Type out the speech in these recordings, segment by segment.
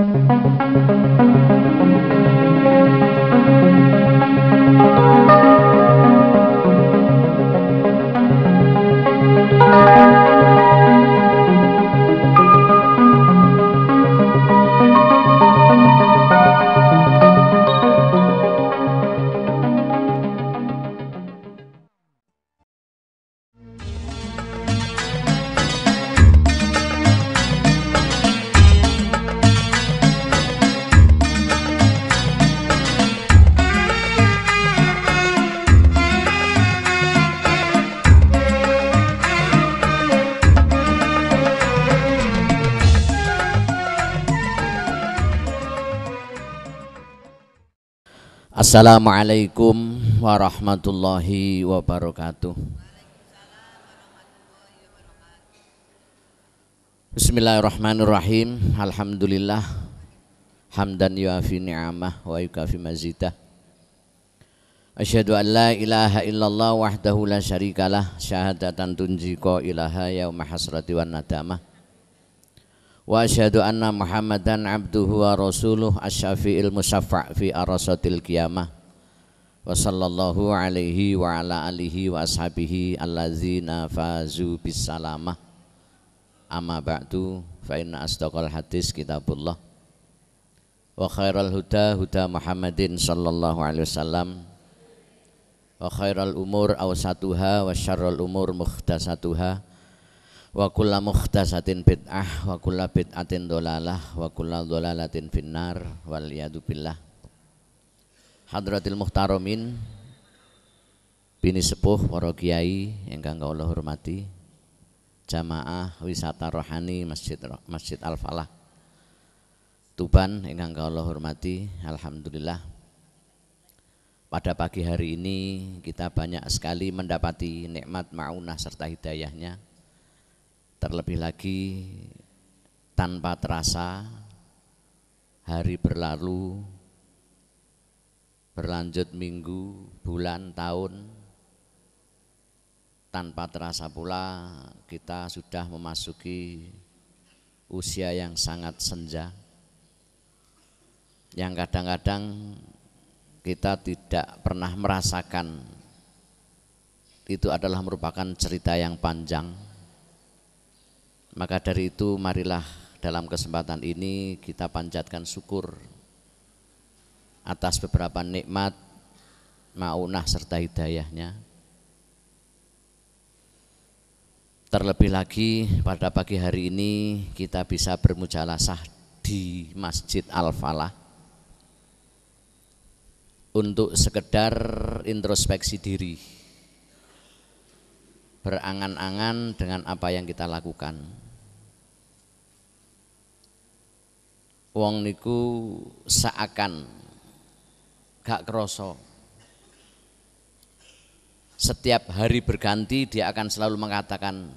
Música Assalamualaikum warahmatullahi wabarakatuh. Bismillahirrahmanirrahim. Alhamdulillah. Hamdan yuafi ni'amah wa yukafi mazidah. Asyadu an la ilaha illallah wahdahu la syarikalah syahadatan tunjiko ilaha yaumah hasrati wa nadamah wa asyhadu anna muhammadan abduhu wa rasuluh asyafi'il musaffa fi arasatil qiyamah wa sallallahu alaihi wa ala alihi wa ashabihi allazina fazu bis salamah amma ba'du fa inna astaqal hadis kitabullah wa khairal huda huda muhammadin sallallahu alaihi wasallam wa khairal umur awsatuha wa syarrul umur muhtasatuha wa kulla muhtasatin bid'ah wa kulla bid'atin dolalah wa kulla dolalatin finnar wal yadu billah hadratil Muhtaromin, bini sepuh para kiai yang kangga Allah hormati jamaah wisata rohani masjid masjid al falah Tuban yang kangga Allah hormati alhamdulillah pada pagi hari ini kita banyak sekali mendapati nikmat maunah serta hidayahnya Terlebih lagi tanpa terasa hari berlalu berlanjut minggu, bulan, tahun tanpa terasa pula kita sudah memasuki usia yang sangat senja yang kadang-kadang kita tidak pernah merasakan itu adalah merupakan cerita yang panjang maka dari itu marilah dalam kesempatan ini kita panjatkan syukur atas beberapa nikmat maunah serta hidayahnya. Terlebih lagi pada pagi hari ini kita bisa bermujalasah di Masjid Al-Falah untuk sekedar introspeksi diri berangan-angan dengan apa yang kita lakukan. wong niku seakan gak kroso setiap hari berganti dia akan selalu mengatakan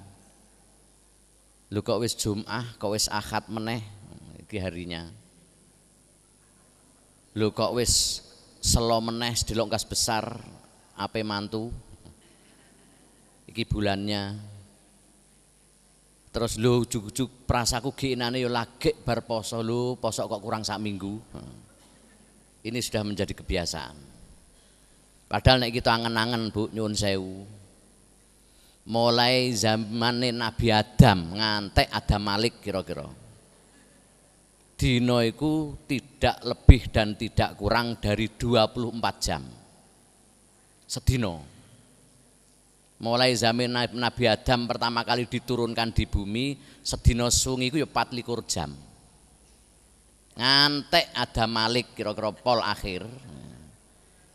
lu kok wis Jum'ah kok wis Ahad meneh iki harinya lu kok wis selo meneh di besar ape mantu iki bulannya Terus lu jujuk prasaku giinane yo lagi bar poso lu, poso kok kurang sak minggu. Ini sudah menjadi kebiasaan. Padahal naik kita angen-angen Bu nyun sewu. Mulai zaman Nabi Adam ngantek Adam Malik kira-kira. Dinoiku tidak lebih dan tidak kurang dari 24 jam. Sedino mulai zaman Nabi Adam pertama kali diturunkan di bumi sedina sungi itu ya jam ngantek ada Malik kira-kira pol akhir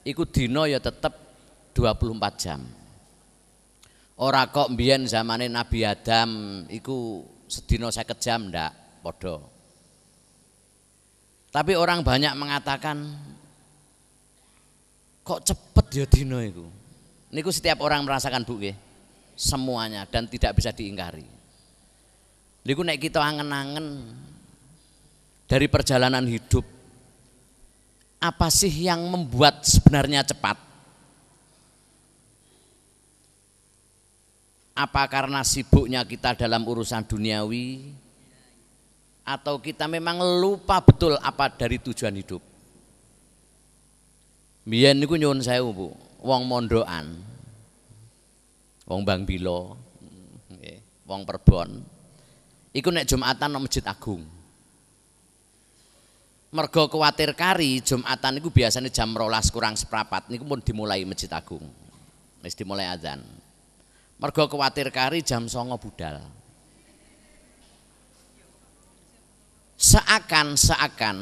itu dino ya tetep 24 jam ora kok mbien zamane Nabi Adam iku sedina saya jam ndak podo tapi orang banyak mengatakan kok cepet ya dino itu Niku setiap orang merasakan bu ya. Semuanya dan tidak bisa diingkari. Niku naik kita angen-angen dari perjalanan hidup. Apa sih yang membuat sebenarnya cepat? Apa karena sibuknya kita dalam urusan duniawi? Atau kita memang lupa betul apa dari tujuan hidup? Biar niku nyuwun saya, Bu wong Mondoan, Wong Bang Bilo, wong Perbon. Iku nek Jumatan nang Masjid Agung. Mergo kuatir kari Jumatan niku biasanya jam rolas kurang seprapat niku pun dimulai Masjid Agung. Wis dimulai azan. Mergo kuatir kari jam songo budal. Seakan-seakan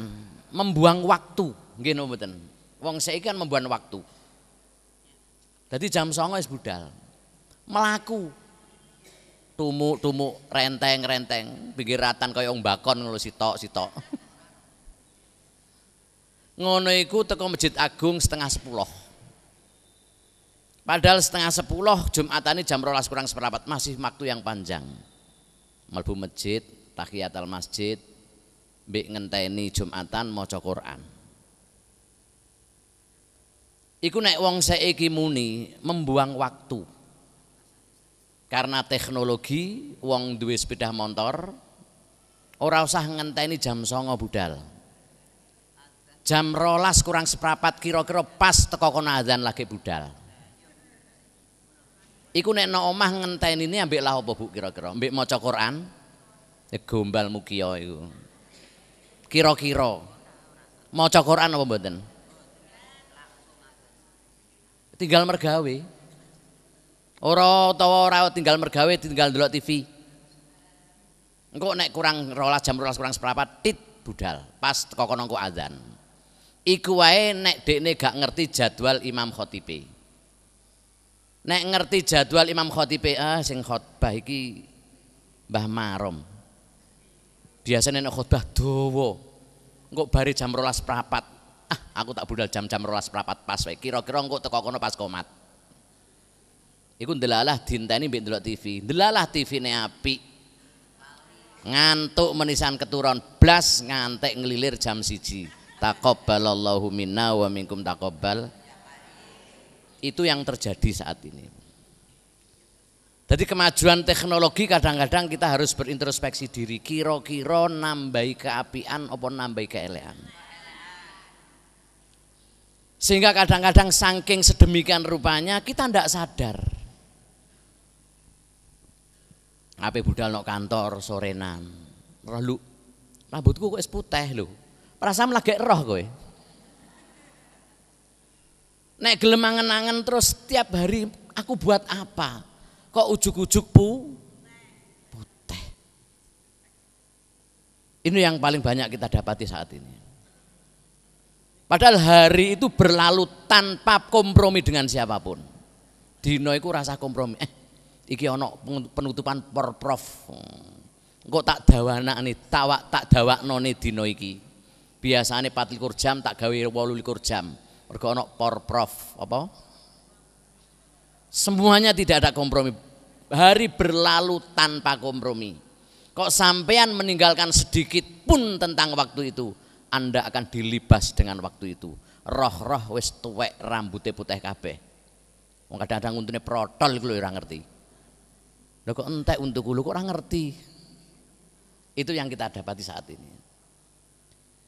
membuang waktu, nggih mboten. Wong saiki kan membuang waktu. Jadi jam songo es budal. Melaku. Tumuk-tumuk renteng-renteng. Pinggir ratan yang bakon ngono sitok-sitok. Ngono iku teko Masjid Agung setengah sepuluh. Padahal setengah sepuluh Jumatan ini jam rolas kurang seperapat masih waktu yang panjang. Melbu masjid, tahiyat al masjid, bik ngenteni Jumatan mau Quran. Iku naik wong seiki muni membuang waktu. Karena teknologi wong duwe sepeda motor ora usah ngenteni jam songo budal. Jam rolas kurang seprapat kira-kira pas teko kono azan lagi budal. Iku nek no omah ngenteni ini ambil lah apa Bu kira-kira? Ambek maca Quran? Ya gombal kiro, iku. Kira-kira Quran apa mboten? tinggal mergawe. Ora utawa ora tinggal mergawe tinggal delok TV. Engko nek kurang rolas jam rolas kurang seberapa tit budal pas teko kono engko azan. Iku wae nek dekne gak ngerti jadwal imam khotibe. Nek ngerti jadwal imam khotibe ah sing khotbah iki Mbah Marom. Biasanya nek khotbah dawa engko bari jam rolas prapat Ah, aku tak budal jam-jam rolas perapat pas wae. Kira-kira engko teko kono pas komat. Iku ndelalah dinteni mbek ndelok TV. Ndelalah TV-ne api. Ngantuk menisan keturun blas ngantek ngelilir jam siji. Takobbalallahu minna wa minkum takobbal. Itu yang terjadi saat ini. Jadi kemajuan teknologi kadang-kadang kita harus berintrospeksi diri kira-kira nambahi keapian apa nambahi keelean. Sehingga kadang-kadang saking sedemikian rupanya kita tidak sadar. Apa budal nok kantor sorenan. lu, rambutku kok es putih lu, Perasaan lagi roh gue, Nek gelemangan angan terus setiap hari aku buat apa? Kok ujuk-ujuk pu putih. Ini yang paling banyak kita dapati saat ini. Padahal hari itu berlalu tanpa kompromi dengan siapapun. Dino rasa kompromi. Eh, iki ono penutupan porprov. Hmm. Kok tak nih tawak tak noni dino Biasa nih pati kurjam tak gawe 28 jam. Mergo ono porprov apa? Semuanya tidak ada kompromi. Hari berlalu tanpa kompromi. Kok sampean meninggalkan sedikit pun tentang waktu itu? Anda akan dilibas dengan waktu itu. Roh-roh wis tuwek rambutnya putih kabeh. Wong kadang-kadang untune protol iku lho ngerti. Lho kok entek untukku lho kok ora ngerti. Itu yang kita dapati saat ini.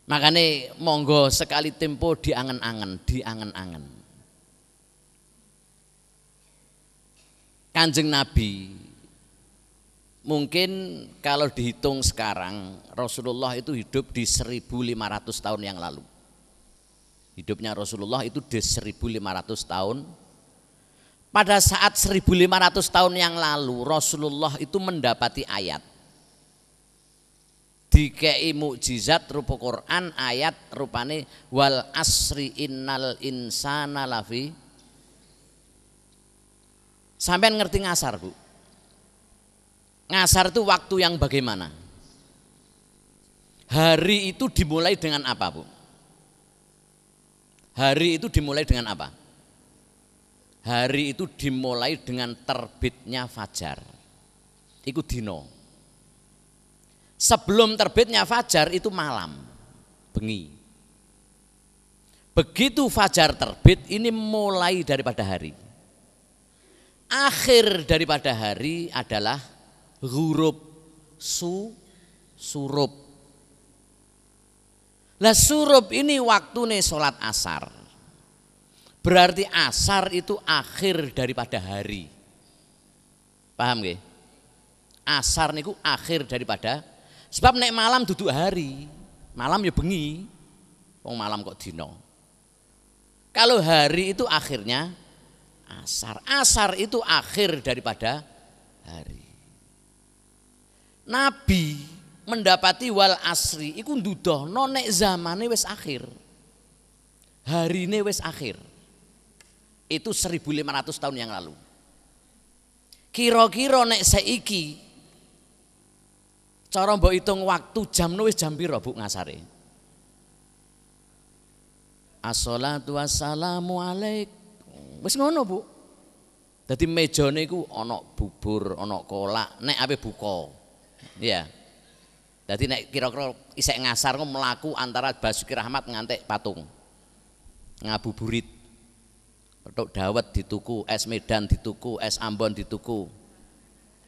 Makanya monggo sekali tempo diangen-angen, diangen-angen. Kanjeng Nabi Mungkin kalau dihitung sekarang Rasulullah itu hidup di 1500 tahun yang lalu. Hidupnya Rasulullah itu di 1500 tahun. Pada saat 1500 tahun yang lalu Rasulullah itu mendapati ayat. Dikei mukjizat rupa Quran ayat rupane wal asri innal insana lafi. Sampai ngerti ngasar, Bu. Ngasar itu waktu yang bagaimana? Hari itu dimulai dengan apa, Bu? Hari itu dimulai dengan apa? Hari itu dimulai dengan terbitnya fajar. Itu dino. Sebelum terbitnya fajar itu malam, bengi. Begitu fajar terbit ini mulai daripada hari. Akhir daripada hari adalah huruf su surup. Lah surup ini waktu nih sholat asar. Berarti asar itu akhir daripada hari. Paham gak? Asar niku akhir daripada sebab naik malam duduk hari, malam ya bengi. Wong malam kok dino. Kalau hari itu akhirnya asar. Asar itu akhir daripada hari. Nabi mendapati wal asri iku ndudoh nonek zamane wis akhir. Hari ini wis akhir. Itu 1500 tahun yang lalu. Kira-kira nek seiki cara mbok hitung waktu jam wis jam pira Bu ngasare? Assalatu wassalamu alaik. Wis ngono Bu. Jadi mejane niku ana bubur, ana kolak, nek abe buka. Iya. Jadi naik kira-kira isek ngasar melaku antara Basuki Rahmat ngantek patung. Ngabuburit. Petuk dawet dituku, es Medan dituku, es Ambon dituku.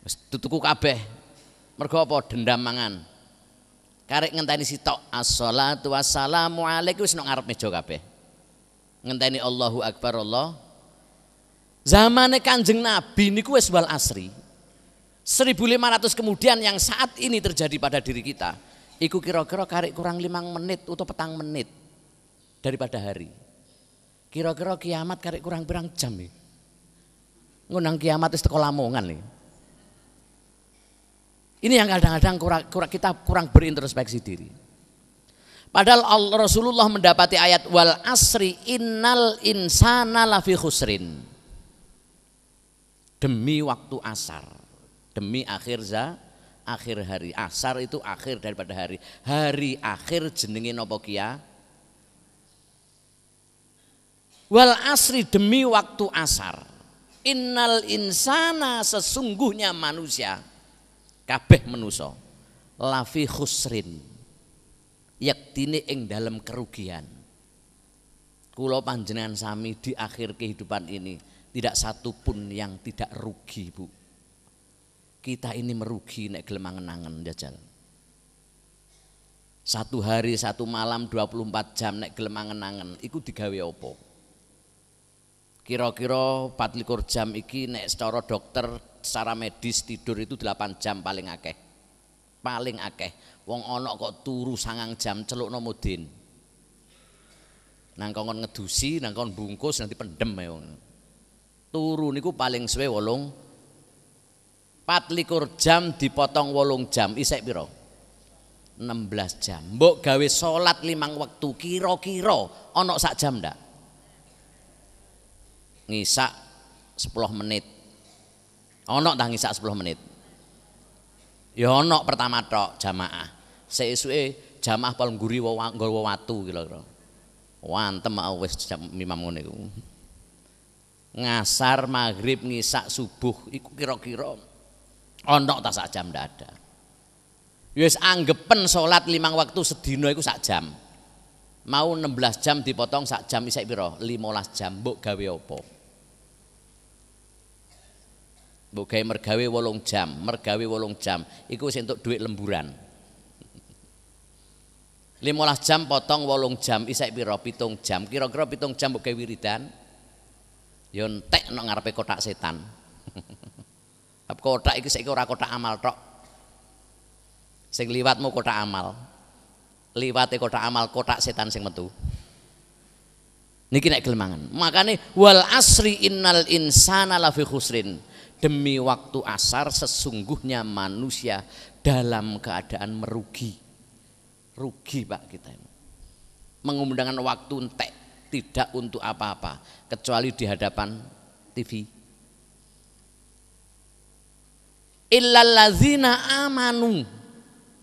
Wis dituku kabeh. Mergo apa dendam mangan. Karek ngenteni sitok as-salatu wassalamu alaikum wis nang ngarep meja kabeh. Ngenteni Allahu akbar Allah. Zamane Kanjeng Nabi niku wis wal asri. 1500 kemudian yang saat ini terjadi pada diri kita, iku kira-kira karik kurang limang menit atau petang menit daripada hari. Kira-kira kiamat karik kurang berang jam nih. Ya? Ngunang kiamat itu sekolah lamongan nih. Ya? Ini yang kadang-kadang kurang, kita kurang berintrospeksi diri. Padahal Allah, Rasulullah mendapati ayat wal asri innal insana lafi khusrin. Demi waktu asar demi akhir za akhir hari asar itu akhir daripada hari hari akhir jenenge nopo kia wal asri demi waktu asar innal insana sesungguhnya manusia kabeh menuso lafi khusrin tini ing dalam kerugian kulo panjenengan sami di akhir kehidupan ini tidak satu pun yang tidak rugi bu kita ini merugi nek gelem angen-angen jajal. Satu hari satu malam 24 jam nek gelem angen-angen iku digawe apa? Kira-kira 24 jam iki nek secara dokter secara medis tidur itu 8 jam paling akeh. Paling akeh. Wong ana kok turu sangang jam celuk nomudin. Nang kongon ngedusi, nang kongon bungkus nanti pendem ya. Turu niku paling suwe wolong likur jam dipotong wolung jam isek piro 16 jam mbok gawe salat limang waktu kiro kiro, onok sak jam ndak ngisak 10 menit ana tak ngisak 10 menit ya pertama tok jamaah seisuke jamaah paling guri nggawa watu kira-kira wantem wis jam mimam ngene ngasar maghrib ngisak subuh iku kiro kiro. Onok tak sak jam ndak ada. Wis anggepen salat limang waktu sedina iku sak jam. Mau 16 jam dipotong sak jam isek pira? 15 jam mbok gawe opo? Mbok gawe mergawe 8 jam, mergawe 8 jam iku wis entuk dhuwit lemburan. 15 jam potong 8 jam isek pira? 7 jam. Kira-kira 7 jam mbok gawe wiridan. Ya entek nang ngarepe kotak setan. Sebab kotak itu saya kira kotak amal tok. Sing liwatmu kotak amal. Liwate kotak amal kotak setan sing metu. Niki nek gelemangan. Makane wal asri innal insana lafi khusrin. Demi waktu asar sesungguhnya manusia dalam keadaan merugi. Rugi Pak kita. ini. Mengumandangkan waktu entek tidak untuk apa-apa kecuali di hadapan TV. Illalazina amanu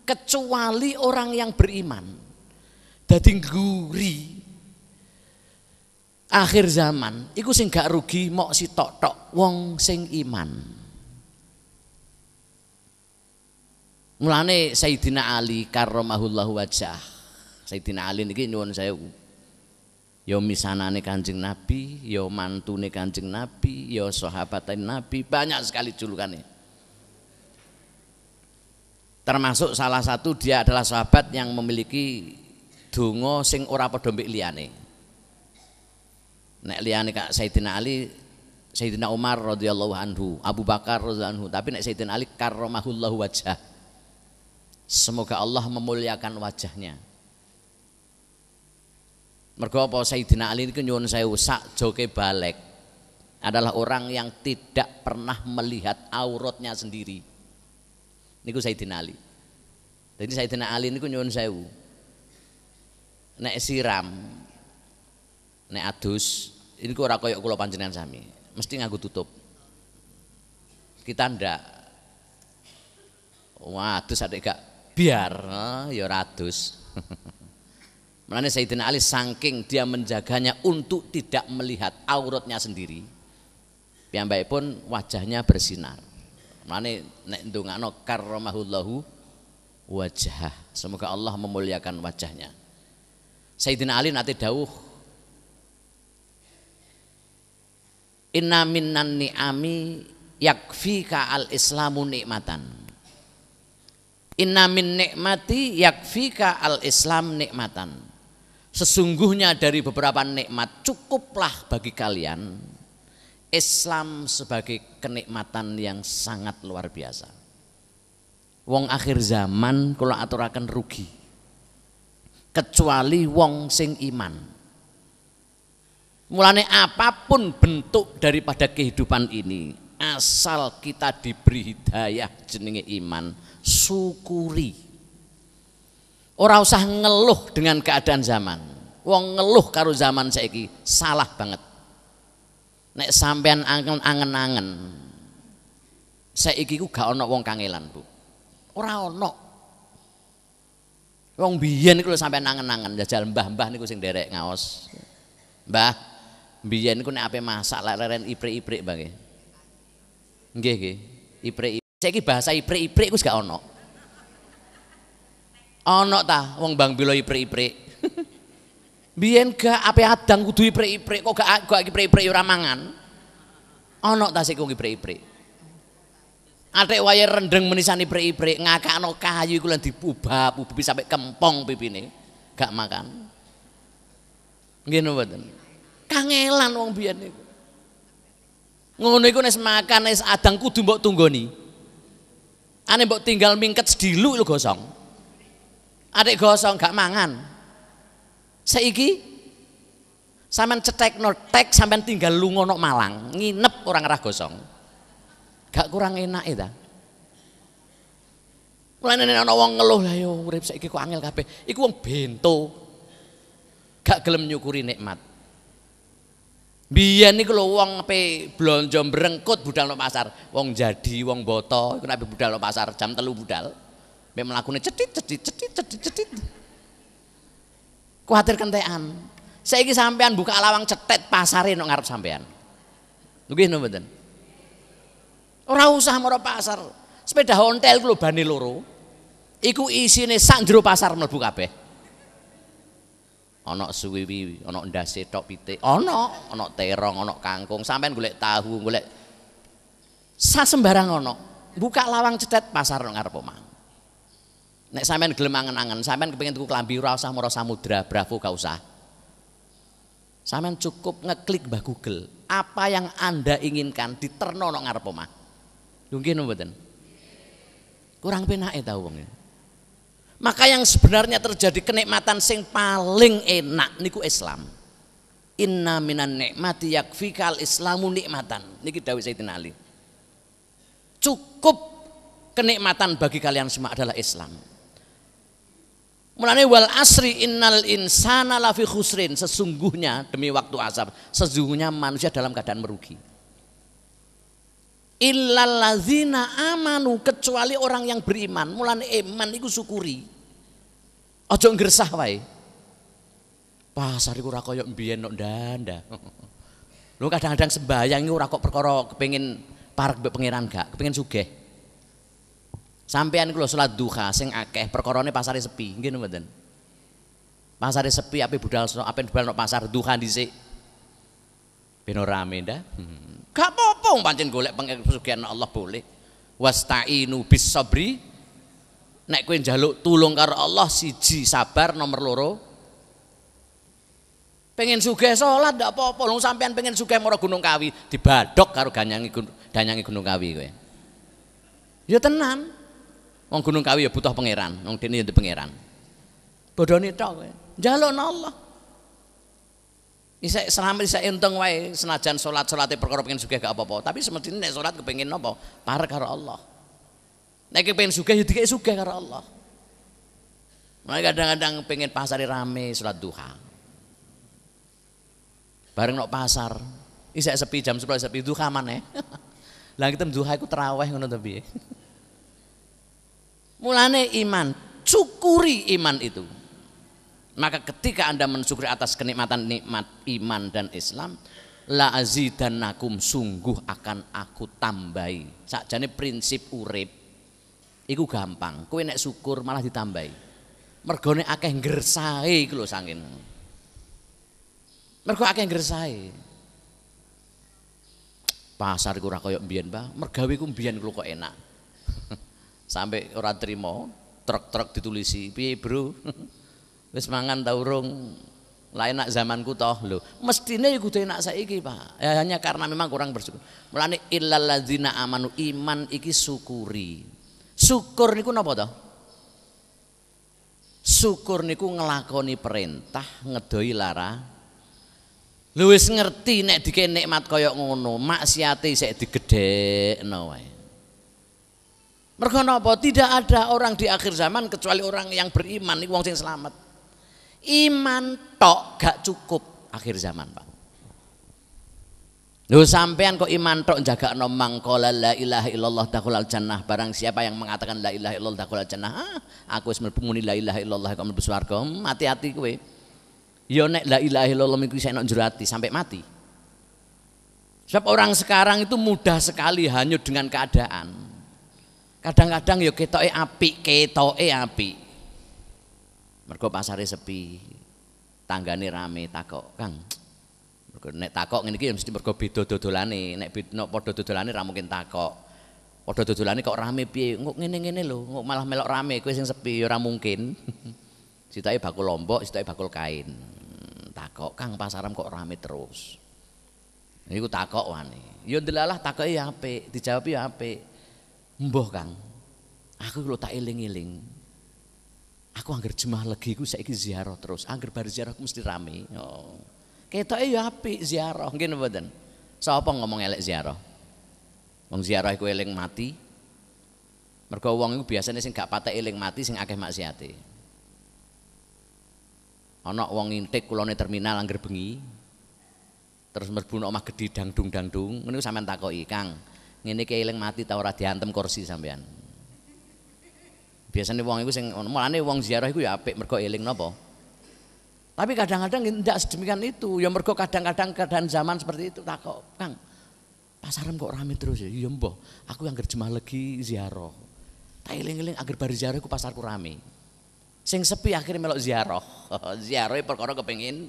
kecuali orang yang beriman. Dadi guri akhir zaman iku sing gak rugi mok sitok-tok wong sing iman. Mulane Sayyidina Ali karramahullahu wajah. Sayyidina Ali niki nyuwun saya Ya misanane Kanjeng Nabi, ya mantune Kanjeng Nabi, ya sahabatan Nabi, banyak sekali julukannya termasuk salah satu dia adalah sahabat yang memiliki dungo sing ora pedombe liyane nek liyane kak Sayyidina Ali Sayyidina Umar radhiyallahu anhu Abu Bakar radhiyallahu anhu tapi nek Sayyidina Ali karramahullahu wajah semoga Allah memuliakan wajahnya mergo apa Sayyidina Ali ini nyuwun saya sak joke balik adalah orang yang tidak pernah melihat auratnya sendiri niku Sayyidina Ali jadi Sayyidina Ali niku nyuwun sewu nek siram nek adus ini ora koyok kula panjenengan sami mesti ngaku tutup kita ndak wah adus ada gak biar oh, ya radus saya Sayyidina Ali saking dia menjaganya untuk tidak melihat auratnya sendiri. baik pun wajahnya bersinar. Mane nek ndongakno karramahullahu wajah. Semoga Allah memuliakan wajahnya. Sayyidina Ali nate dawuh Inna minnan ni'ami yakfika al-islamu nikmatan. Inna min nikmati yakfika al-islam nikmatan. Sesungguhnya dari beberapa nikmat cukuplah bagi kalian Islam sebagai kenikmatan yang sangat luar biasa. Wong akhir zaman kula aturaken rugi. Kecuali wong sing iman. Mulane apapun bentuk daripada kehidupan ini, asal kita diberi hidayah jenenge iman, syukuri. Ora usah ngeluh dengan keadaan zaman. Wong ngeluh karo zaman saiki salah banget nek sampean angen-angen saiki ku gak ana wong kangelan Bu ora ana wong biyen iku lho sampean angen-angen jajal mbah-mbah niku sing derek ngaos mbah biyen niku nek ape masak lek leren ipre iprik Mbah nggih nggih ipre saya saiki bahasa ipre-ipre ku gak ana ana ta wong Bang Bilo ipre-ipre. Biyen gak ape adang kudu ipre ipre kok gak gak ipre ipre ya ora mangan. Ana ta sik kok ipre iprik Atik rendeng menisan ipre ngakak ngakakno kayu iku lan dibubah-bubuhi sampe kempong pipine. Gak makan. Gino mboten. Kangelan wong biyen niku. Ngono iku nes makan nes adang kudu mbok tunggoni. Ane mbok tinggal mingket sedilu lho gosong. Adik gosong gak mangan. Saiki sampean cetekno tek sampean tinggal lungo nok Malang, nginep orang rah gosong. Gak kurang enak itu. E Mulai nenek ana wong ngeluh lah yo urip saiki kok angel Iku wong bento. Gak gelem nyukuri nikmat. Biyen niku lho wong pe blonjo brengkut budal nang pasar, wong jadi, wong boto, iku nek budal nang pasar jam telu budal. Mek mlakune cetit cetit cetit cetit cetit. Kuatir kentean. ini sampean buka lawang cetet pasar ini ngarep sampean. Begini napa Orang usaha usah mau pasar. Sepeda hotel ku bani loro. Iku isi nih jero pasar buka apa? Onok suwiwi, onok dasi tok pite, onok onok terong, onok kangkung, sampean gulek tahu, gulek sa sembarang onok. Buka lawang cetet pasar ngarep omang. Nek sampean gelem angen-angen, sampean kepengin tuku klambi ora usah mara samudra, bravo gak usah. Sampean cukup ngeklik Mbah Google, apa yang Anda inginkan diterno nang ngarep omah. Lho nggih mboten? Kurang penake ta wong. Ya. Maka yang sebenarnya terjadi kenikmatan sing paling enak niku Islam. Inna minan nikmati yakfikal islamu nikmatan. Niki dawuh Sayyidina Ali. Cukup kenikmatan bagi kalian semua adalah Islam. Mulane wal asri innal insana lafi khusrin. Sesungguhnya demi waktu azab sesungguhnya manusia dalam keadaan merugi. Illalazina amanu kecuali orang yang beriman. Mulane iman iku syukuri. Ojo ngersah wae. Pasar iku ora koyo mbiyen nok ndanda. Lu kadang-kadang sembayang iku ora kok perkara kepengin parek mbek pangeran gak, kepengin sugih. Sampean kula salat duha sing akeh perkorone pasare sepi, nggih mboten. Pasare sepi ape budal ape budal pasar duha dhisik. Ben ora rame ndak? Hmm. Gak apa-apa pancen golek pengesugihan Allah boleh. Wasta'inu bis sabri. Nek kowe njaluk tulung karo Allah siji sabar nomor loro pengen sugih sholat ndak apa-apa lu sampean pengen sugih moro Gunung Kawi dibadok karo ganyangi danyangi Gunung Kawi kowe ya tenan Wong Gunung Kawi ya butuh pangeran, wong dene ya pangeran. Bodone tok kowe. Njalukna Allah. Isa selama isa enteng wae senajan salat salate perkara pengen sugih gak apa-apa, tapi semestine nek salat kepengin napa? Parek karo Allah. Nek kepengin sugih ya dikek sugih karo Allah. Mulai kadang-kadang pengen pasar ya rame salat duha. Bareng nok pasar, isek sepi jam 10 sepi duha maneh. Lah kita duha iku terawih ngono to piye? Mulane iman, syukuri iman itu. Maka ketika Anda mensyukuri atas kenikmatan nikmat iman dan Islam, la azidannakum sungguh akan aku tambahi. Sakjane prinsip urip iku gampang. Kowe nek syukur malah ditambahi. Mergone akeh gersai, iku lho saking. Mergo akeh nggersahe. Pasar iku ora kaya mbiyen, Pak. Mergawe iku mbiyen kok enak. sampai orang terima truk-truk ditulisi piye bro wis mangan ta urung lah enak zamanku toh lo mestinya ya kudu enak saiki Pak ya, hanya karena memang kurang bersyukur Melani illal amanu iman iki syukuri syukur niku napa toh syukur niku ngelakoni perintah ngedoi lara Luwes ngerti nek dikene nikmat kaya ngono, maksiate sik digedhekno nawai. Mergo napa? Tidak ada orang di akhir zaman kecuali orang yang beriman nih wong sing selamat. Iman tok gak cukup akhir zaman, Pak. Lu sampean kok iman tok jaga nomang kola la ilaha illallah dakhulal jannah barang siapa yang mengatakan la ilaha illallah dakhulal jannah ah, aku wis pemuni la ilaha illallah kok mlebu swarga mati hmm, hati kowe ya nek la ilaha illallah iku saya nek sampai mati sebab orang sekarang itu mudah sekali hanyut dengan keadaan Kadang-kadang yo ya e api kita e api mereka pasare sepi. Tanggane rame takok, Kang. mereka nek takok ini kita ya mesti mergo beda dodolane. Nek no podo dodolane ramu mungkin takok. podo dodolane kok rame pi nguk ngene-ngene nguk nguk malah melok rame kue sing sepi yo ya ora mungkin. sitoke bakul lombok, sitoke bakul kain. Hmm, takok, Kang pasaram kok rame terus. ku takok wani. yo ndelalah takoke ya apik, dijawab ya apik. Mbah Kang, aku lo tak iling eling Aku angger jemaah legi ku saiki ziarah terus. Angger bar ziarah ku mesti rame. Oh. Ketoke ya apik ziarah, nggih mboten. Sapa ngomong elek ziarah? Wong ziarah iku eling mati. Mergo wong iku biasane sing gak patek eling mati sing akeh maksiate. Ana wong intik kulone terminal angger bengi. Terus mlebu omah gedhi dangdung-dangdung, ngene sampean takoki, Kang kayak ileng mati ta ora diantem kursi sampean. Biasanya wong iku sing mulane wong ziarah iku ya apik mergo eling napa? Tapi kadang-kadang tidak sedemikian itu. Ya mergo kadang-kadang keadaan zaman seperti itu tak kok, Kang. Pasaran kok rame terus ya. Iya mbok. aku yang kerja lagi ziarah. Tak eling-eling agar bar ziarah ku pasarku rame. Sing sepi akhirnya melok ziarah. ziarah perkara kepengin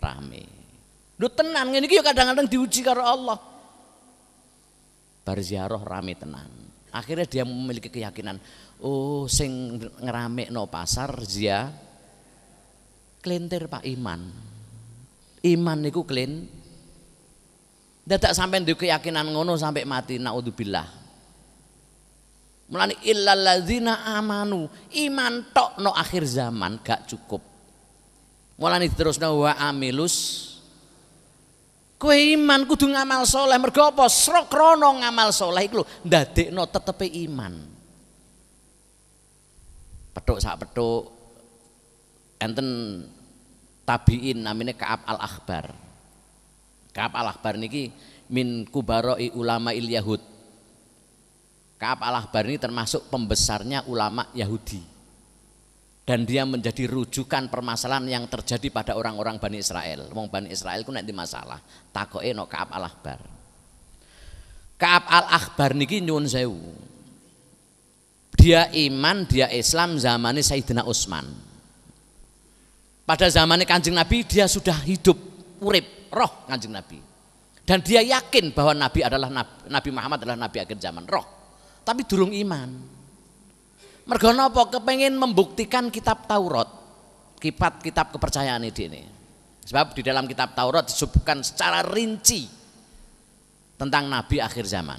rame. Lu tenang ngene iki ya kadang-kadang diuji karo Allah barziarah rame tenan. Akhirnya dia memiliki keyakinan, oh sing ngerame no pasar zia, kelintir Pak Iman. Iman niku kelin. Dadak sampai di keyakinan ngono sampai mati naudzubillah. Mulane illalladzina amanu, iman tok no akhir zaman gak cukup. terus terus wa amilus Kue iman kudu ngamal soleh mergo apa? krono ngamal soleh iku lho ndadekno tetepe iman. Petuk sak petuk enten tabiin namine Ka'ab al-Akhbar. Ka'ab al-Akhbar niki min kubaroi ulama il Yahud. Ka'ab al-Ahbar ini termasuk pembesarnya ulama Yahudi dan dia menjadi rujukan permasalahan yang terjadi pada orang-orang Bani Israel. Wong Bani Israel ku nek di masalah, takoke no Ka'ab al akhbar Ka'ab al akhbar niki nyuwun sewu. Dia iman, dia Islam zamannya Sayyidina Utsman. Pada zamannya Kanjeng Nabi dia sudah hidup urip roh Kanjeng Nabi. Dan dia yakin bahwa Nabi adalah Nabi Muhammad adalah Nabi akhir zaman roh. Tapi durung iman. Mergo Pok kepengen membuktikan kitab Taurat, kipat kitab kepercayaan ini. ini, Sebab di dalam kitab Taurat disebutkan secara rinci tentang nabi akhir zaman.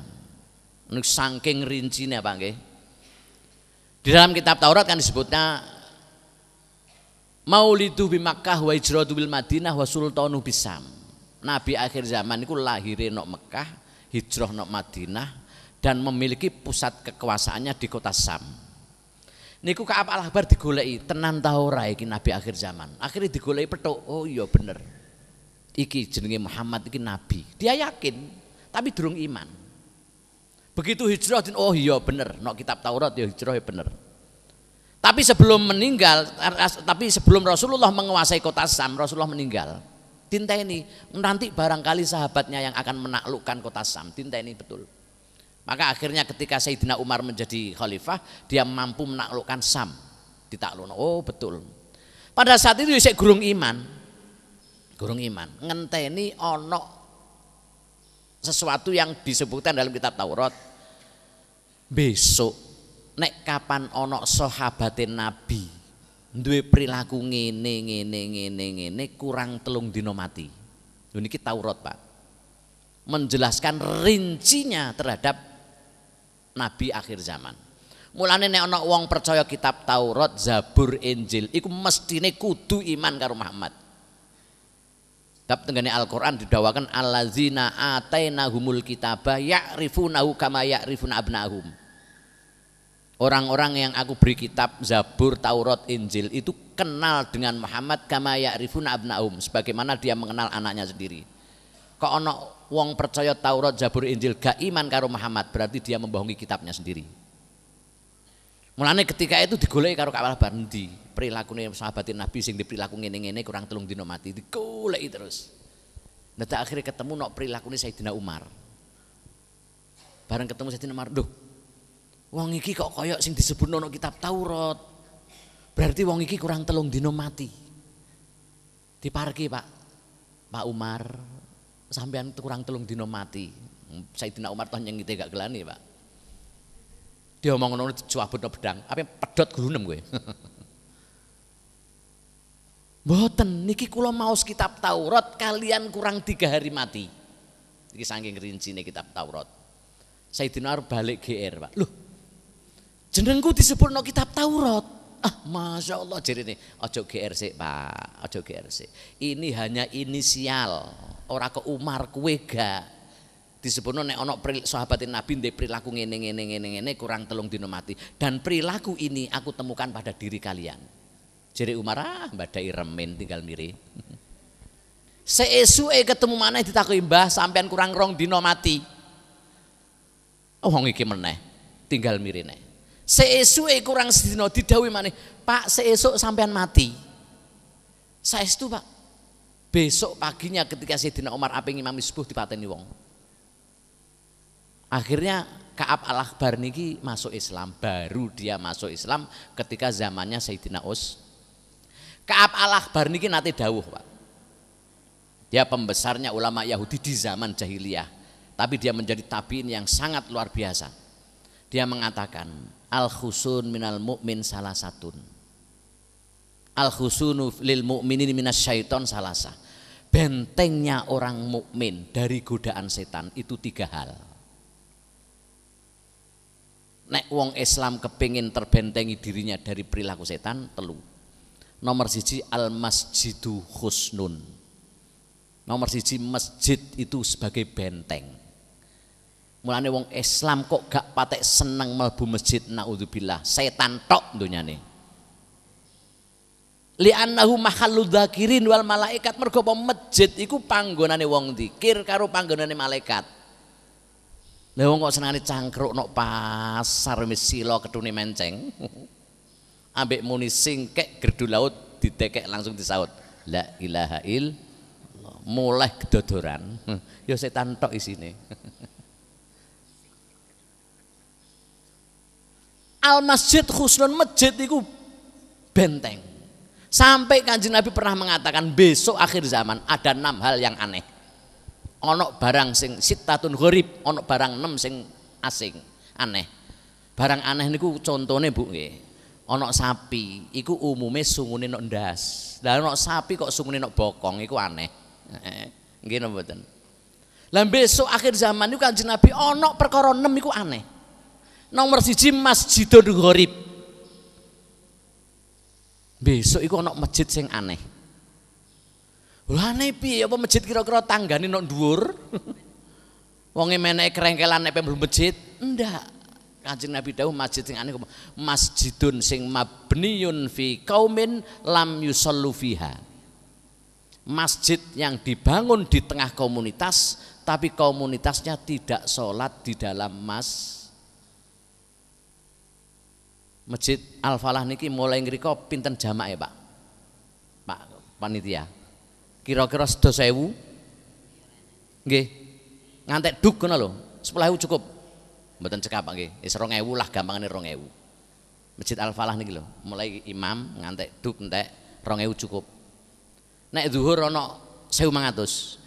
Ini rinci rincinya Pak Nge. Di dalam kitab Taurat kan disebutnya Maulidu bi Makkah wa hijratu bil Madinah wa sultanu bisam. Nabi akhir zaman itu lahir nok Mekah, hijrah nok Madinah dan memiliki pusat kekuasaannya di kota Sam. Niku Ka'ab apa ahbar digoleki, tenan tahu ora nabi akhir zaman. Akhirnya digoleki petok. oh iya bener. Iki jenenge Muhammad iki nabi. Dia yakin, tapi durung iman. Begitu hijrah, oh iya bener, nok kitab Taurat ya hijrah ya bener. Tapi sebelum meninggal, tapi sebelum Rasulullah menguasai kota Sam, Rasulullah meninggal. Tinta ini nanti barangkali sahabatnya yang akan menaklukkan kota Sam. Tinta ini betul. Maka akhirnya ketika Sayyidina Umar menjadi khalifah, dia mampu menaklukkan Sam. Ditaklukkan. Oh, betul. Pada saat itu saya gurung iman. Gurung iman. Ngenteni onok sesuatu yang disebutkan dalam kitab Taurat. Besok nek kapan onok sahabatin Nabi Dua perilaku ngene ngene ngene ngene kurang telung dinomati. Ini kita Taurat, Pak. Menjelaskan rincinya terhadap nabi akhir zaman. Mulane nek ana wong percaya kitab Taurat, Zabur, Injil, iku mestine kudu iman karo Muhammad. Kitab tengene Al-Qur'an didawakan allazina atainahumul kitaba ya'rifunahu kama ya'rifuna abnahum. Orang-orang yang aku beri kitab Zabur, Taurat, Injil itu kenal dengan Muhammad kama ya'rifuna abnahum sebagaimana dia mengenal anaknya sendiri kok ana wong percaya Taurat, Jabur Injil gak iman karo Muhammad, berarti dia membohongi kitabnya sendiri. Mulane ketika itu digolek karo Kak Bandi, endi? sahabatin Nabi sing diperilaku ngene-ngene kurang telung dinomati mati terus. Nanti akhirnya ketemu nok prilakune Sayyidina Umar. Bareng ketemu Sayyidina Umar, "Duh, wong iki kok koyok sing disebut nono kitab Taurat." Berarti wong iki kurang telung dinomati mati. Diparki, Pak. Pak Umar, sampean kurang telung dino mati. tidak Umar toh kita gak gelani, Pak. Dia omong ngono cuabut pedang, apa yang pedot gurunem gue. Boten niki kulo maus kitab Taurat kalian kurang tiga hari mati. Niki saking nih kitab Taurat. Sayyidina Umar balik GR, Pak. Loh. Jenengku disebut no kitab Taurat ah masya Allah jadi ini ojo GRC pak ojo GRC ini hanya inisial orang ke Umar kuega disebutno nek ana sahabatin Nabi deh perilaku ngene ngene ngene ngene kurang telung dinomati dan perilaku ini aku temukan pada diri kalian. Jadi Umar ah badai remen tinggal miri. Seesuke ketemu mana ditakui Mbah sampean kurang rong dinomati mati. Oh iki meneh tinggal miri Seesuke kurang sedino didawi mana "Pak, seesuk sampean mati." saya itu Pak. Besok paginya ketika Sayyidina Umar aping Imam di dipateni wong. Akhirnya Kaab al Akbar niki masuk Islam, baru dia masuk Islam ketika zamannya Sayyidina Us. Kaab al Akbar niki nanti dawuh, Pak. Dia pembesarnya ulama Yahudi di zaman jahiliyah tapi dia menjadi tabiin yang sangat luar biasa. Dia mengatakan, al khusun minal mukmin salah satun al khusunu lil minas syaiton salah sah. bentengnya orang mukmin dari godaan setan itu tiga hal nek wong Islam kepingin terbentengi dirinya dari perilaku setan telu nomor siji al masjidu husnun nomor siji masjid itu sebagai benteng Mulane wong Islam kok gak patek seneng melbu masjid naudzubillah, setan tok donyane. Li'annahu mahallu dzakirin wal malaikat mergo apa masjid iku panggonane wong dzikir karo panggonane malaikat. Lah wong kok senengane cangkruk nok pasar wis sila ketune menceng. Ambek muni singkek gerdu laut ditekek langsung disaut. La ilaha illallah. Mulai gedodoran. Ya setan tok isine. Al masjid khusnul masjid itu benteng. Sampai kanjeng Nabi pernah mengatakan besok akhir zaman ada enam hal yang aneh. Onok barang sing sitatun gorib, onok barang enam sing asing, aneh. Barang aneh niku contohnya bu, onok sapi, iku umume sungune nok ndas. Lah onok sapi kok sungune nok bokong, iku aneh. Gini mboten. Lah besok akhir zaman niku kanjeng Nabi onok perkara enam iku aneh. Nomor siji Masjidul Gharib. Besok iku ana masjid sing aneh. Lha aneh piye apa masjid kira-kira tanggane nok dhuwur? Wonge menehi kerengkelan nek belum masjid? Ndak. Kanjeng Nabi dawuh masjid sing aneh masjidun sing mabniyun fi kaumin lam yusallu fiha. Masjid yang dibangun di tengah komunitas tapi komunitasnya tidak sholat di dalam masjid Masjid Al Falah niki mulai kau pinten jamak ya Pak? Pak panitia. Kira-kira sedo sewu? Nggih. Ngantek duk lo lho. 10.000 cukup. Mboten cekap Pak nggih. Wis 2.000 lah rong ewu Masjid Al Falah niki lho, mulai imam ngantek duk entek ewu cukup. Nek zuhur ana mangatus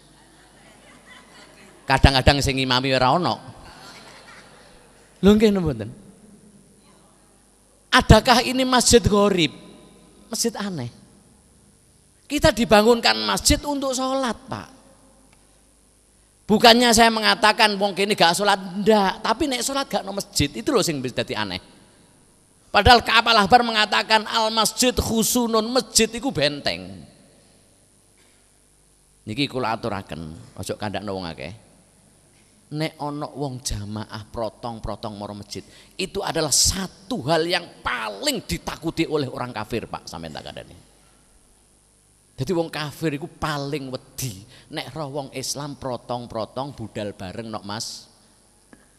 Kadang-kadang sing imami ora ana. Lho nggih mboten. Adakah ini masjid gorib? Masjid aneh. Kita dibangunkan masjid untuk sholat pak. Bukannya saya mengatakan wong ini gak sholat ndak, tapi nek sholat gak no masjid itu loh sing jadi aneh. Padahal kapal Ahbar mengatakan al masjid khusunun masjid itu benteng. Niki kula aturaken, ojo kandak wong akeh nek ono wong jamaah protong-protong moro masjid itu adalah satu hal yang paling ditakuti oleh orang kafir pak sampai tak ada nih jadi wong kafir itu paling wedi nek roh wong Islam protong-protong budal bareng nok mas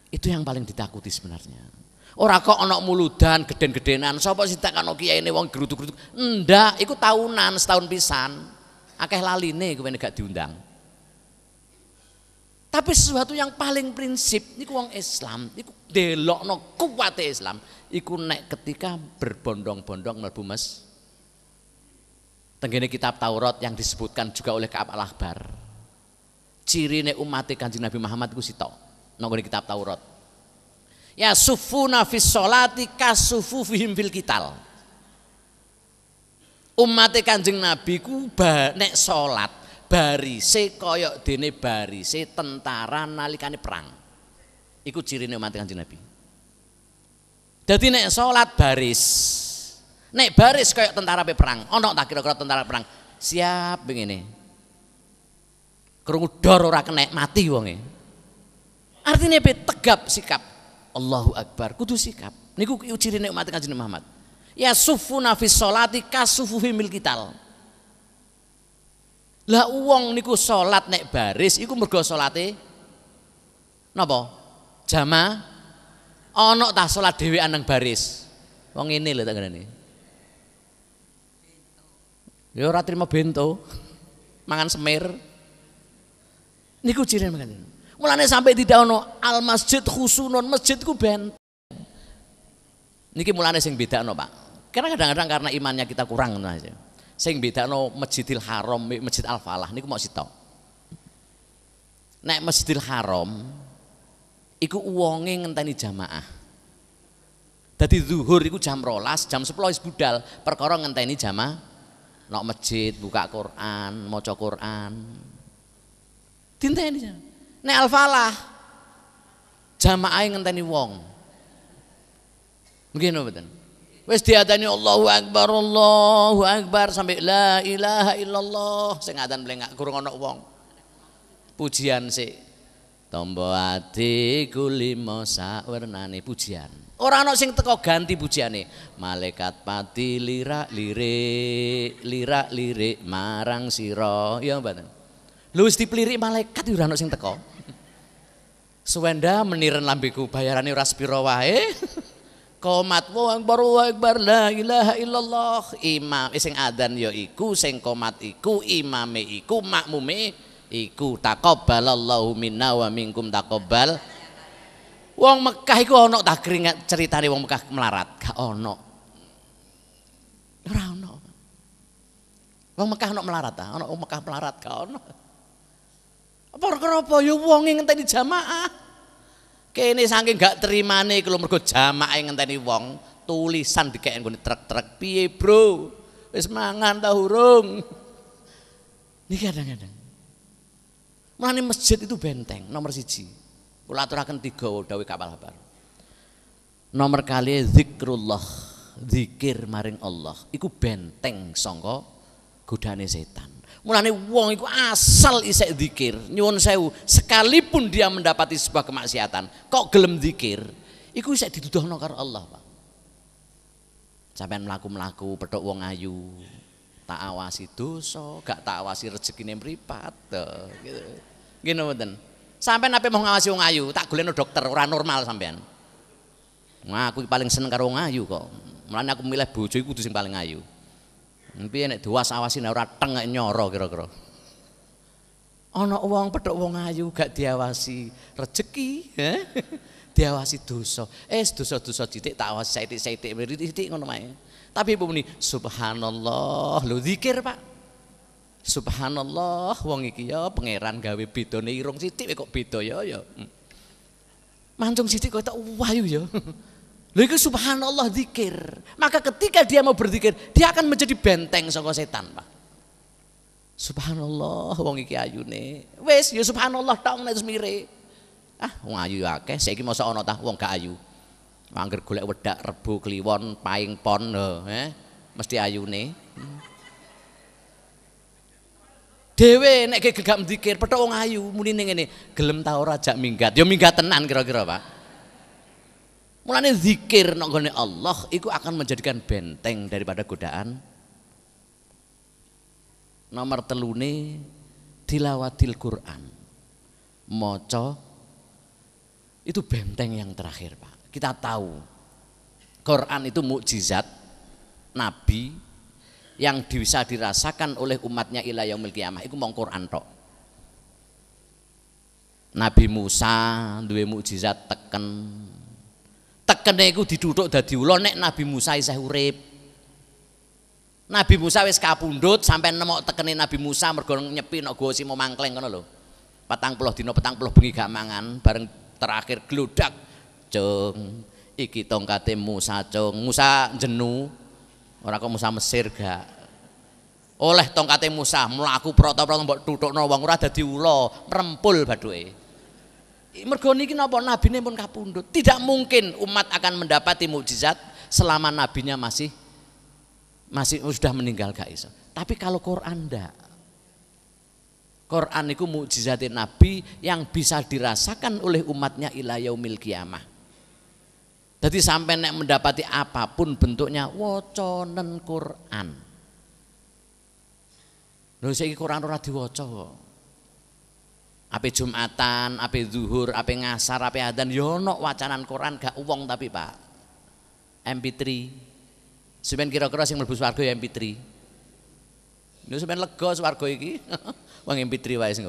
itu yang paling ditakuti sebenarnya Orang kok onok muludan geden-gedenan sapa sih tak ono kiai ini wong gerutu gerutu. Nda, ikut tahunan setahun pisan akeh nih, kowe gak diundang tapi sesuatu yang paling prinsip ini wong Islam, niku delokno kuwate Islam, iku naik ketika berbondong-bondong mlebu mes. Tenggene kitab Taurat yang disebutkan juga oleh Ka'ab al-Ahbar. Cirine umat Kanjeng Nabi Muhammad iku sitok nang kitab Taurat. Ya sufuna nafis sholati kasufu fihim fil kital. Umat Kanjeng Nabi ku nek salat barise koyok dene barise tentara nalikane perang. Iku cirine umat Kanjeng Nabi. Dadi nek salat baris. Nek baris koyok tentara pe perang, ana tak kira-kira tentara perang. Siap begini. Krungu dor ora kena mati wonge. Artinya pe tegap sikap. Allahu Akbar, kudu sikap. Niku cirine umat Kanjeng Muhammad. Ya sufuna fi sholati kasufuhi mil kital. Lah uang niku solat nek baris iku mergo salate napa? jama, onok tak solat dewi anang baris. uang ini lho tak nih, Ya ratri terima bento. Mangan semir. Niku ciri mangan. Mulane sampai di ono al masjid masjid masjidku benteng. Niki mulane sing beda bedakno, Pak. Karena kadang-kadang karena imannya kita kurang aja. Sing no Masjidil Haram Masjid Al Falah niku mau sitok Naik Masjidil Haram iku wonge ngenteni jamaah. Tadi zuhur iku jam rolas, jam sepuluh is budal, perkara ngenteni jamaah nok masjid buka Quran, cok Quran. Dinteni. Naik Al Falah jamaah e ngenteni wong. Mungkin no, Wes diadani Allahu Akbar, Allahu Akbar sampai la ilaha illallah sing mleng gak kurang ana wong. Pujian sik. Tombo atiku lima sakwernane pujian. Ora ana sing teko ganti pujiane. Malaikat pati lirak lirik, lirak lirik marang sira. Ya mboten. lu wis diplirik malaikat ora ana sing teko. Suwenda meniren lambiku bayarane ora sepira wae. komat wa akbar wa akbar la ilaha illallah imam eh, sing adzan ya iku sing komat iku imame iku makmume iku taqabbalallahu minna wa minkum taqabbal wong Mekah iku ana tak keringat ceritane wong Mekah melarat gak ana ora ana wong Mekah ana melarat ta ah. ana wong Mekah melarat gak ana apa perkara ya wong ngenteni jamaah Kene saking gak terimane iku mergo jamake ngenteni wong, tulisan dikek nggone trek-trek piye, Bro? Wis mangan ta nih Niki kadang-kadang. Mulane masjid itu benteng nomor siji. Kula aturaken tiga dawuh kapal habar. Nomor kali e zikrullah, zikir maring Allah. Iku benteng sangka godane setan. Mulane wong iku asal isek zikir nyuwun sewu, sekalipun dia mendapati sebuah kemaksiatan, kok gelem zikir iku isek dituduhno nongkar Allah, Pak. sampai mlaku-mlaku petuk wong ayu, tak awasi dosa, gak tak awasi rezekine mripat, gitu. Gini mboten. sampai ape mau ngawasi wong ayu, tak golekno dokter, ora normal sampean Nah, aku paling seneng karo wong ayu kok. Mulane aku milih bojoku kudu sing paling ayu. Piye nek diwas-awasi nek ora tengek nyoro kira-kira. Ana wong petuk wong ayu gak diawasi rezeki, eh? diawasi dosa. Eh dosa-dosa titik tak awasi saitik-saitik beri titik ngono mae. Tapi ibu muni subhanallah, lu zikir Pak. Subhanallah wong iki ya pangeran gawe bedane irung sithik kok beda ya ya. Hmm. Mancung sithik kok tak wayu iya ya. Lalu subhanallah zikir. Maka ketika dia mau berzikir, dia akan menjadi benteng saka setan, Pak. Subhanallah wong iki ayune. Wis ya subhanallah tok nek mire. Ah, wong ayu ya akeh, saiki masa ana tahu, wong gak ayu. Angger golek wedak rebo kliwon paing pon eh mesti ayune. Dewe nek gegak zikir, petok wong ayu muni ning ngene, gelem ta ora jak minggat. Ya minggat tenan kira-kira, Pak. Mulane zikir nggone Allah itu akan menjadikan benteng daripada godaan. Nomor telune tilawatil Quran. Moco itu benteng yang terakhir, Pak. Kita tahu Quran itu mukjizat nabi yang bisa dirasakan oleh umatnya ila yaumil kiamah. Iku mong Quran tok. Nabi Musa duwe mukjizat teken tekene iku duduk dadi ula nek Nabi Musa isih urip. Nabi Musa wis kapundhut sampai nemok tekene Nabi Musa mergo nyepi nek mau gowo kono mangkleng ngono lho. 40 dina 40 bengi gak mangan bareng terakhir geludak cung iki tongkate Musa cung Musa jenu ora kok Musa Mesir gak oleh tongkate Musa mlaku prata-prata mbok tutukno wong ora dadi ula rempul bathuke Mergo niki napa nabine pun kapundhut. Tidak mungkin umat akan mendapati mukjizat selama nabinya masih masih sudah meninggal gak iso. Tapi kalau Quran ndak. Quran itu mukjizat nabi yang bisa dirasakan oleh umatnya ila yaumil kiamah. Jadi sampai nek mendapati apapun bentuknya woconen Quran. Lho saiki Quran ora diwaca kok ape Jumatan, ape zuhur, ape ngasar, ape adzan, yono ya wacanan Quran gak uwong tapi Pak. MP3. Sampeyan kira-kira sing mlebu swarga ya MP3. Lho sampeyan lega swarga iki. Wong MP3 wae sing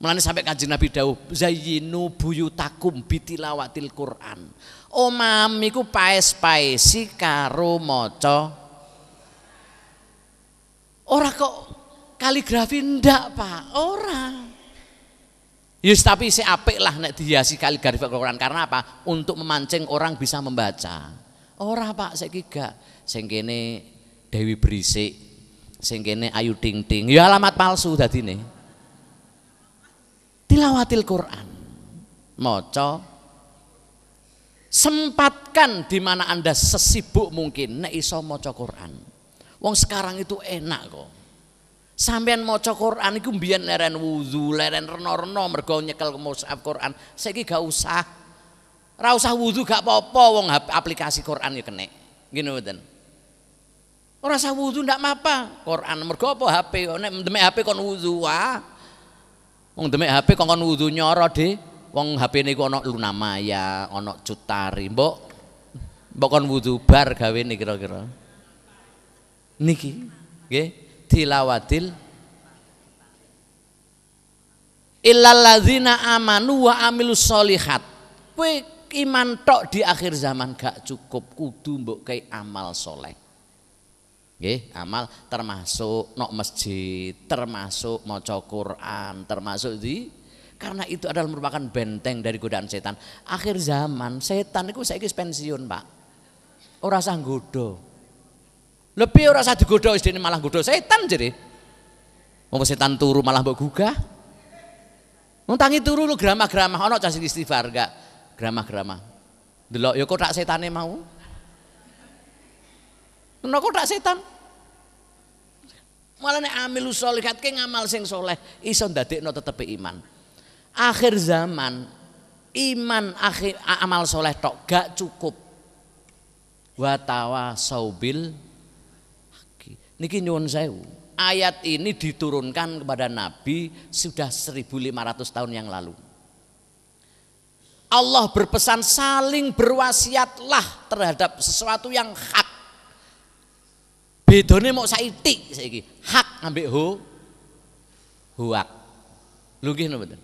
Mulane sampai kanjeng Nabi dawuh, "Zayyinu buyutakum bitilawatil Quran." Omam iku paes-paesi karo maca. Ora kok Kaligrafi ndak, Pak. orang. Yus tapi saya apik lah nek dihiasi kaligrafi Al-Qur'an karena apa? Untuk memancing orang bisa membaca. Orang Pak, saya kira Sing kene Dewi Berisik, sing kene Ayu Ting Ting. Ya alamat palsu dadine. Tilawatil Quran. moco. sempatkan di mana Anda sesibuk mungkin nek iso maca Quran. Wong sekarang itu enak kok. Sampean maca Quran iku mbiyen leren wudu, leren rena-rena mergo nyekel mushaf Quran. Saiki gak usah. Ora usah wudu gak apa-apa wong aplikasi Quran ya kene. Ngene mboten. Ora usah wudu ndak apa-apa. Quran mergo apa HP nek demek HP kon wudu wae. Wong demek HP kon kon wudu nyoro, De. Wong HP niku ana Maya, ana Cutari, mbok. Mbok kon wudu bar gawe niki kira-kira. Niki, nggih tilawatil illalladzina amanu wa amilus solihat Kue iman tok di akhir zaman gak cukup kudu mbok kayak amal soleh Nggih, amal termasuk nok masjid, termasuk maca Quran, termasuk di karena itu adalah merupakan benteng dari godaan setan. Akhir zaman setan itu saya pensiun, Pak. Ora sah godho. Lebih orang usah digodha wis malah godha setan jadi. Mau setan turu malah mbok gugah. mau tangi turu lu gramah-gramah ana cacing istighfar enggak? Gramah-gramah. Delok ya tak setan setane mau. kok tak setan. Malah nih amil sholihat ke ngamal sing soleh ison dadik no tetep iman. Akhir zaman iman akhir amal soleh tok gak cukup. Watawa saubil Niki nyuwun sewu. Ayat ini diturunkan kepada Nabi sudah 1500 tahun yang lalu. Allah berpesan saling berwasiatlah terhadap sesuatu yang hak. Bedone mau saiti saiki hak ambek hu huak. Lho nggih napa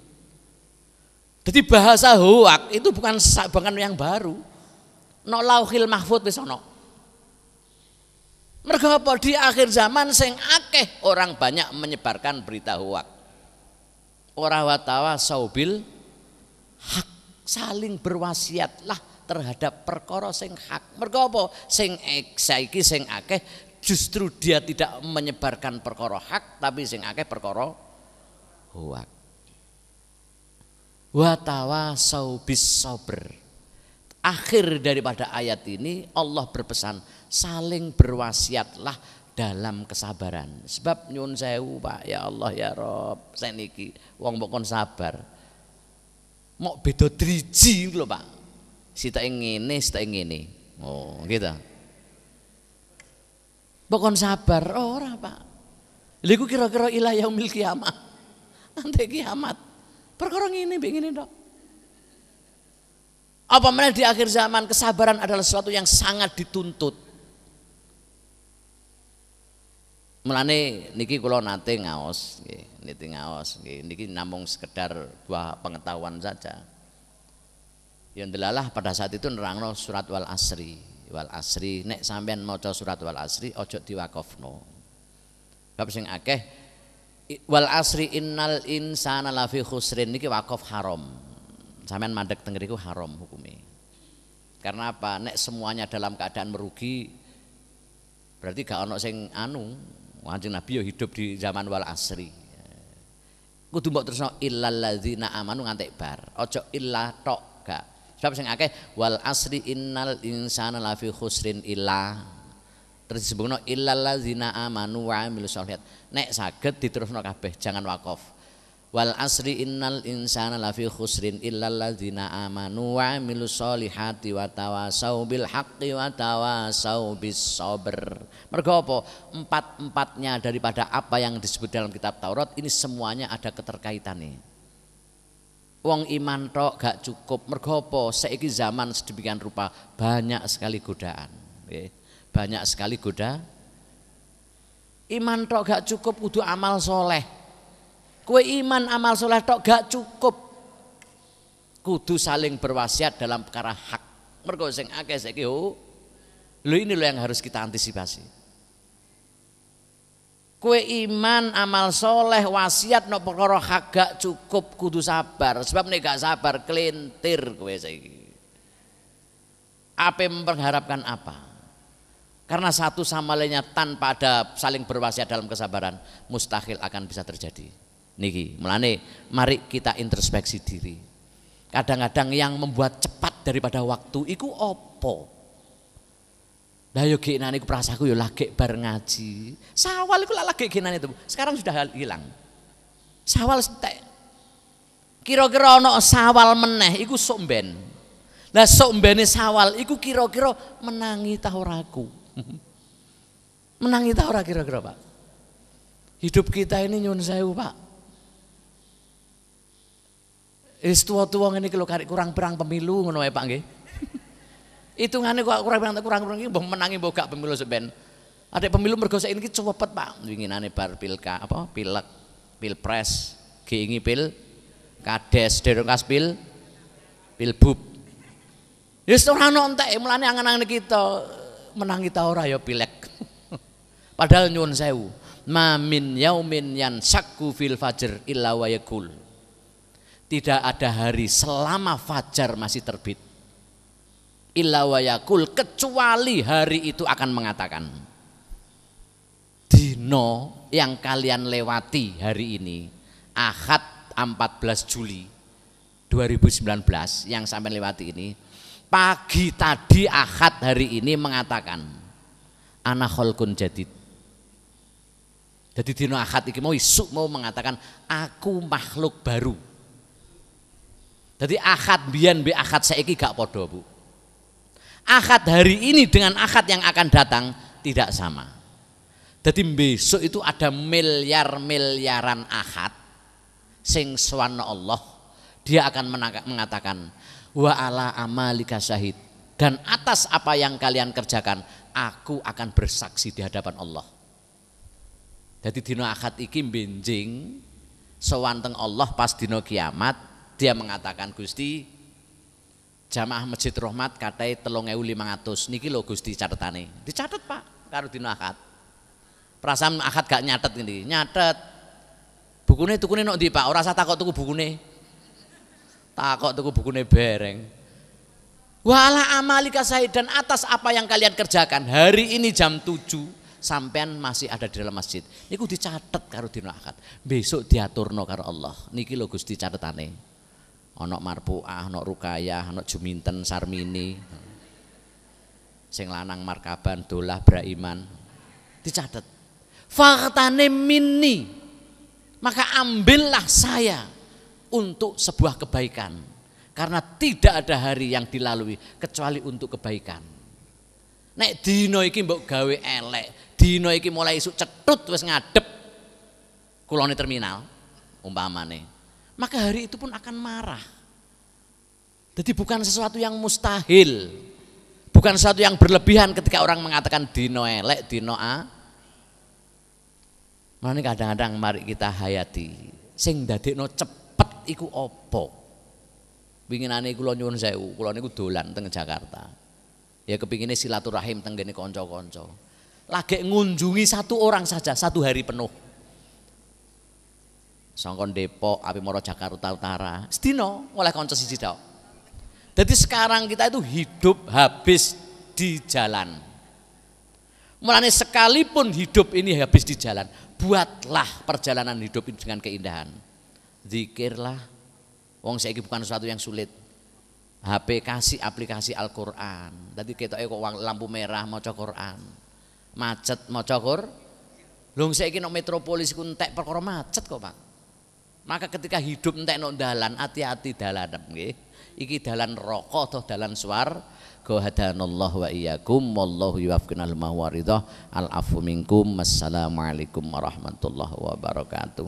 Jadi bahasa huak itu bukan bukan yang baru. nolauhil mahfud wis ana. Mereka apa di akhir zaman sing akeh orang banyak menyebarkan berita hoak. Ora watawa saubil hak saling berwasiatlah terhadap perkara sing hak. Mereka apa? Sing saiki sing akeh justru dia tidak menyebarkan perkara hak tapi sing akeh perkara hoak. Watawa saubis sober. Akhir daripada ayat ini Allah berpesan saling berwasiatlah dalam kesabaran. Sebab nyun sewu Pak, ya Allah ya Rob, saya seniki wong mbok sabar. Mok beda driji lho Pak. Sitoke ngene, sitoke ngene. Oh, gitu. Mbok sabar oh, ora Pak. Lha kira-kira ilah yaumil kiamat. Nanti kiamat. Perkara ngene mbek ngene tok. Apa menel di akhir zaman kesabaran adalah sesuatu yang sangat dituntut Mulane niki kula nate ngaos nggih, ngaos nggih. Niki namung sekedar buah pengetahuan saja. yang delalah pada saat itu nerangno surat wal asri. Wal asri nek sampean maca surat wal asri ojo diwakofno. Bab sing akeh wal asri innal insana lafi khusrin niki wakof haram. Sampean mandek teng haram hukumnya Karena apa? Nek semuanya dalam keadaan merugi berarti gak ono sing anu Kanjeng Nabi ya hidup di zaman wal asri. Kudu mbok tresno illal ladzina amanu ngantek bar. Ojo illa tok gak. Sebab sing akeh wal asri innal insana lafi khusrin illa terus disebutno illal ladzina amanu wa amilus sholihat. Nek saged diterusno kabeh jangan wakof wal asri innal insana lafi khusrin illal ladzina amanu wa amilus solihati wa tawasau bil haqqi wa tawasau bis sabr. Mergo apa? Empat-empatnya daripada apa yang disebut dalam kitab Taurat ini semuanya ada keterkaitannya. Wong iman tok gak cukup. Mergo apa? Saiki zaman sedemikian rupa banyak sekali godaan. Banyak sekali goda. Iman tok gak cukup kudu amal soleh Kue iman amal soleh tok gak cukup. Kudu saling berwasiat dalam perkara hak. Mergo sing akeh saiki ho. Lo ini lo yang harus kita antisipasi. Kue iman amal soleh wasiat no perkara hak gak cukup kudu sabar. Sebab nek gak sabar kelintir kue saiki. Apa mengharapkan apa? Karena satu sama lainnya tanpa ada saling berwasiat dalam kesabaran, mustahil akan bisa terjadi niki melane mari kita introspeksi diri kadang-kadang yang membuat cepat daripada waktu iku opo lah yo genane perasa prasaku yo lagi bar ngaji. Sawal iku lagi genane itu. Sekarang sudah hilang. Sawal setek. Kira-kira ana sawal meneh iku somben. Dah Lah sok sawal iku kira-kira menangi ta menangi ta ora kira-kira, Pak? Hidup kita ini nyun sewu, Pak. Wis tuwa-tuwa ngene iki lho karek kurang perang pemilu ngono ae Pak nggih. Hitungane kok kurang perang kurang perang iki mbok menangi mbok gak pemilu ben. Ada pemilu mergo saiki iki cepet Pak. Winginane bar pilka apa pilek, pilpres, geingi pil, kades, derong kaspil, pilbub. Wis ora ana entek mulane angan-angan kita menangi ta ora ya pilek. Padahal nyuwun sewu. Mamin yaumin yan sakku fil fajr illa wa yakul tidak ada hari selama fajar masih terbit ilawayakul kecuali hari itu akan mengatakan dino yang kalian lewati hari ini Ahad 14 Juli 2019 yang sampai lewati ini pagi tadi Ahad hari ini mengatakan anak holkun jadi jadi dino Ahad ini mau isu mau mengatakan aku makhluk baru jadi akad bian bi akad seiki gak podo bu. Akad hari ini dengan akad yang akan datang tidak sama. Jadi besok itu ada miliar miliaran akad sing swana Allah dia akan mengatakan wa ala amalika syahid dan atas apa yang kalian kerjakan aku akan bersaksi di hadapan Allah. Jadi dino akad iki benjing sewanteng Allah pas dino kiamat dia mengatakan Gusti jamaah Masjid Rahmat katai telung ewu lima ratus niki lo Gusti catatane dicatat pak karo dino akad perasaan akad gak nyatet ini nyatet bukune tukune nok di pak ora usah takok tuku bukune takok tuku bukune bereng wala amalika dan atas apa yang kalian kerjakan hari ini jam tujuh, sampean masih ada di dalam masjid niku dicatat karo dino akad besok diaturno karo Allah niki lo Gusti catetane ana marpuah, ana rukayah ana juminten sarmini sing lanang markaban dolah braiman dicatat faktane minni maka ambillah saya untuk sebuah kebaikan karena tidak ada hari yang dilalui kecuali untuk kebaikan nek dino iki mbok gawe elek dino iki mulai isuk cetut wis ngadep kulone terminal umpamane maka hari itu pun akan marah. Jadi bukan sesuatu yang mustahil. Bukan sesuatu yang berlebihan ketika orang mengatakan dino elek, dino a. Mana kadang-kadang mari kita hayati. Sing no cepet iku opo. Winginane kula nyuwun sewu, kula niku dolan teng Jakarta. Ya kepingin silaturahim teng ini konco Lagi ngunjungi satu orang saja satu hari penuh songkon Depok, api moro Jakarta Utara, Stino, oleh konco siji tau. Jadi sekarang kita itu hidup habis di jalan. Mulai sekalipun hidup ini habis di jalan, buatlah perjalanan hidup ini dengan keindahan. Zikirlah, wong saya bukan sesuatu yang sulit. HP kasih aplikasi Al-Quran. Tadi kita kok lampu merah mau cokor Quran. Macet mau cokor. Lung saya no metropolis kuntek tek perkara macet kok, Pak. Maka ketika hidup nok dalan, hati-hati dalan nggih. Iki dalan rokok atau dalan suar hadanallah wa iyyakum wallahu al mawaridhah al afu minkum wassalamualaikum warahmatullahi wabarakatuh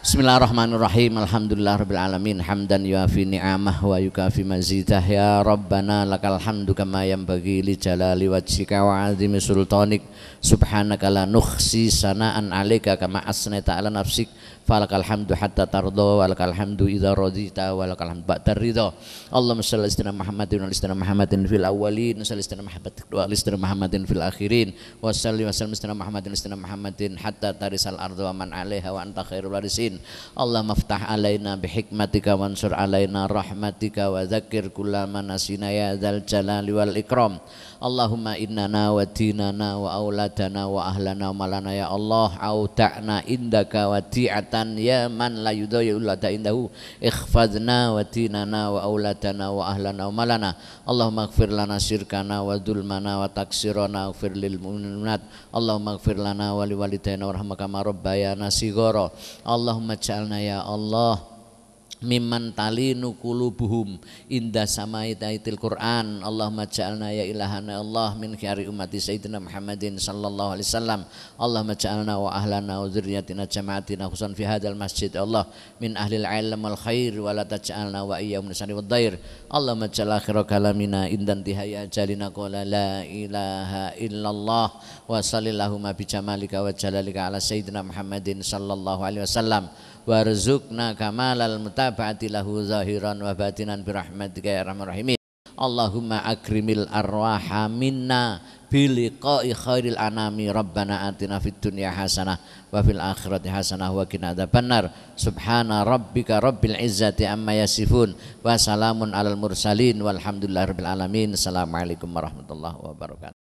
Bismillahirrahmanirrahim Alhamdulillah rabbil alamin hamdan yuafi ni'amah wa yukafi mazidah ya rabbana lakal hamdu kama yanbaghi li jalali wajhika wa azimi sultanik subhanaka la nukhsi sanaan 'alaika kama asnaita 'ala nafsika falakal hamdu hatta tardo walakal hamdu idza radita walakal hamdu ba'da ridha Allahumma shalli ala sayyidina Muhammadin wa ala sayyidina Muhammadin fil awwalin wa shalli sayyidina Muhammadin wa ala sayyidina Muhammadin fil akhirin wa shalli wa sallim sayyidina Muhammadin wa sayyidina Muhammadin hatta tarisal ardu wa man 'alaiha wa anta khairul warisin Allahumma maftah alaina bi hikmatika wa ansur alaina rahmatika wa dzakkir kullama nasina ya dzal jalali wal ikram Allahumma innana wa dinana wa auladana wa ahlana malana ya Allah auta'na indaka wa di'atan ya man la yudayul ulada indahu ikhfadna wa dinana wa auladana wa ahlana wa malana Allahumma gfir lana syirkana wa dulmana wa taksirana gfir lil mu'minat Allahumma gfir lana wa liwalidayna warhamkama rabbayana sigoro Allahumma ja'alna ya Allah mimman talinu qulubuhum inda samai taitil Quran Allahumma ja'alna ya ilahana ya Allah min khiyari ummati sayyidina Muhammadin sallallahu alaihi wasallam Allahumma ja'alna wa ahlana wa dzurriyyatina jama'atina khususan fi hadzal masjid ya Allah min al ilm wal khair wa la taj'alna wa iyyahum min syarri wadhair Allahumma ja'al akhira kalamina inda tihaya jalina qala la ilaha illallah wa ma bi jamalika wa jalalika ala sayyidina Muhammadin sallallahu alaihi wasallam warzuqna kamalal mutaba'ati lahu zahiran wa batinan birahmatika ya arhamar rahimin Allahumma akrimil arwaha minna biliqa'i khairil anami rabbana atina fid dunya hasanah wa fil akhirati hasanah wa qina adzabannar subhana rabbika rabbil izzati amma yasifun wa salamun alal mursalin walhamdulillahi rabbil alamin assalamualaikum warahmatullahi wabarakatuh